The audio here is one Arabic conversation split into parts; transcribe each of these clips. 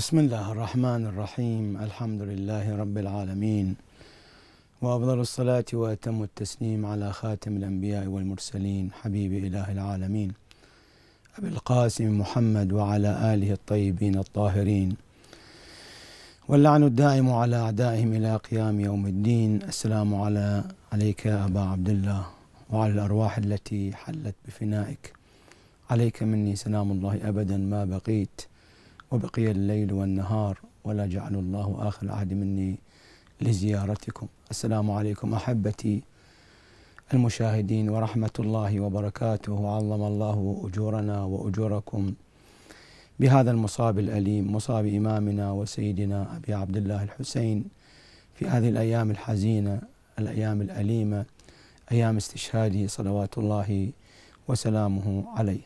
بسم الله الرحمن الرحيم الحمد لله رب العالمين وأفضل الصلاة وأتم التسليم على خاتم الأنبياء والمرسلين حبيب إله العالمين أبي القاسم محمد وعلى آله الطيبين الطاهرين واللعن الدائم على أعدائهم إلى قيام يوم الدين السلام على عليك أبا عبد الله وعلى الأرواح التي حلت بفنائك عليك مني سلام الله أبدا ما بقيت وبقي الليل والنهار ولا جعل الله آخر العهد مني لزيارتكم السلام عليكم أحبتي المشاهدين ورحمة الله وبركاته علم الله أجورنا وأجوركم بهذا المصاب الأليم مصاب إمامنا وسيدنا أبي عبد الله الحسين في هذه الأيام الحزينة الأيام الأليمة أيام استشهاده صلوات الله وسلامه عليه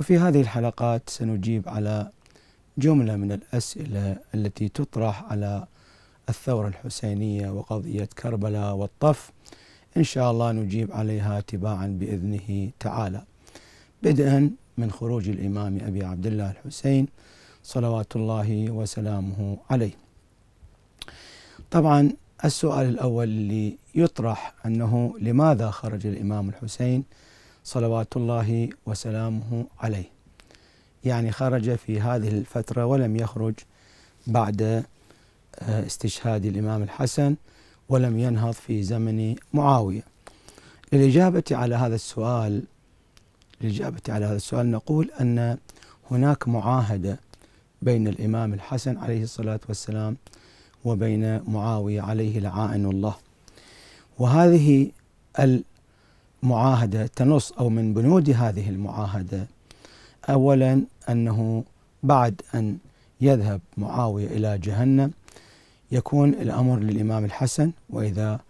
وفي هذه الحلقات سنجيب على جملة من الأسئلة التي تطرح على الثورة الحسينية وقضية كربلاء والطف إن شاء الله نجيب عليها تباعا بإذنه تعالى بدءا من خروج الإمام أبي عبد الله الحسين صلوات الله وسلامه عليه طبعا السؤال الأول اللي يطرح أنه لماذا خرج الإمام الحسين صلوات الله وسلامه عليه يعني خرج في هذه الفترة ولم يخرج بعد آه، استشهاد الإمام الحسن ولم ينهض في زمن معاوية للإجابة على هذا السؤال للإجابة على هذا السؤال نقول أن هناك معاهدة بين الإمام الحسن عليه الصلاة والسلام وبين معاوية عليه لعائن الله وهذه المعاهدة تنص أو من بنود هذه المعاهدة أولا أنه بعد أن يذهب معاوية إلى جهنم يكون الأمر للإمام الحسن وإذا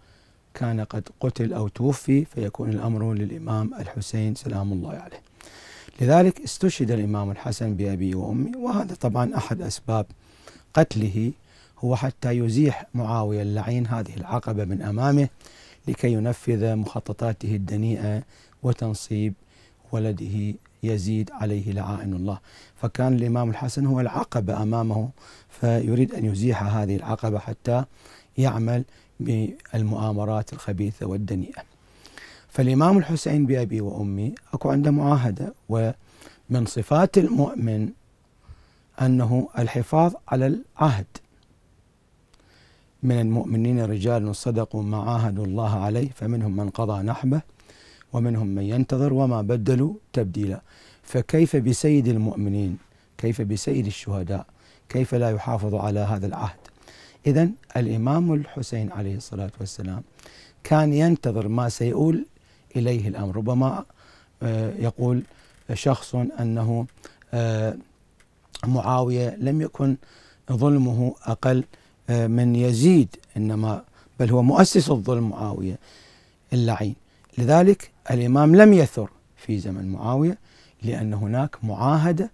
كان قد قتل أو توفي فيكون الأمر للإمام الحسين سلام الله عليه لذلك استشهد الإمام الحسن بأبي وأمي وهذا طبعا أحد أسباب قتله هو حتى يزيح معاوية اللعين هذه العقبة من أمامه لكي ينفذ مخططاته الدنيئة وتنصيب ولده يزيد عليه لعائن الله فكان الإمام الحسن هو العقبة أمامه فيريد أن يزيح هذه العقبة حتى يعمل بالمؤامرات الخبيثة والدنيئة فالإمام الحسين بأبي وأمي أكو عنده معاهدة ومن صفات المؤمن أنه الحفاظ على العهد من المؤمنين رجال صدقوا ما عاهدوا الله عليه فمنهم من قضى نحبه ومنهم من ينتظر وما بدلوا تبديلا فكيف بسيد المؤمنين كيف بسيد الشهداء كيف لا يحافظ على هذا العهد إذا الإمام الحسين عليه الصلاة والسلام كان ينتظر ما سيؤول إليه الأمر ربما آه، يقول شخص أنه آه، معاوية لم يكن ظلمه أقل آه، من يزيد إنما بل هو مؤسس الظلم معاوية اللعين لذلك الإمام لم يثر في زمن معاوية لأن هناك معاهدة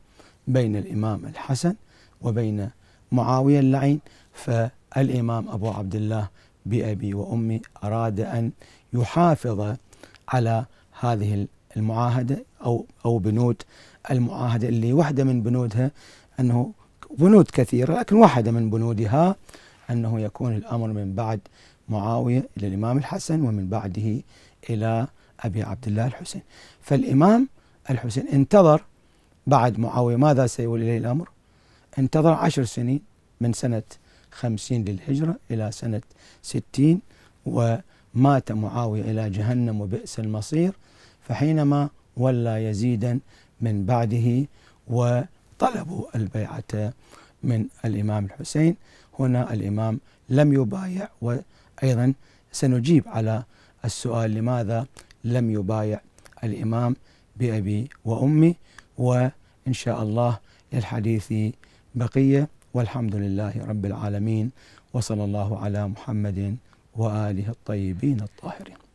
بين الإمام الحسن وبين معاوية اللعين فالإمام أبو عبد الله بأبي وأمي أراد أن يحافظ على هذه المعاهدة أو أو بنود المعاهدة اللي واحدة من بنودها أنه بنود كثيرة لكن واحدة من بنودها أنه يكون الأمر من بعد معاوية إلى الإمام الحسن ومن بعده إلى أبي عبد الله الحسين فالإمام الحسين انتظر بعد معاوية ماذا سيولي إليه الأمر انتظر عشر سنين من سنة خمسين للهجرة إلى سنة ستين ومات معاوية إلى جهنم وبئس المصير فحينما ولى يزيدا من بعده وطلبوا البيعة من الإمام الحسين هنا الإمام لم يبايع وأيضا سنجيب على السؤال لماذا لم يبايع الإمام بأبي وأمي وإن شاء الله للحديث بقية والحمد لله رب العالمين وصلى الله على محمد وآله الطيبين الطاهرين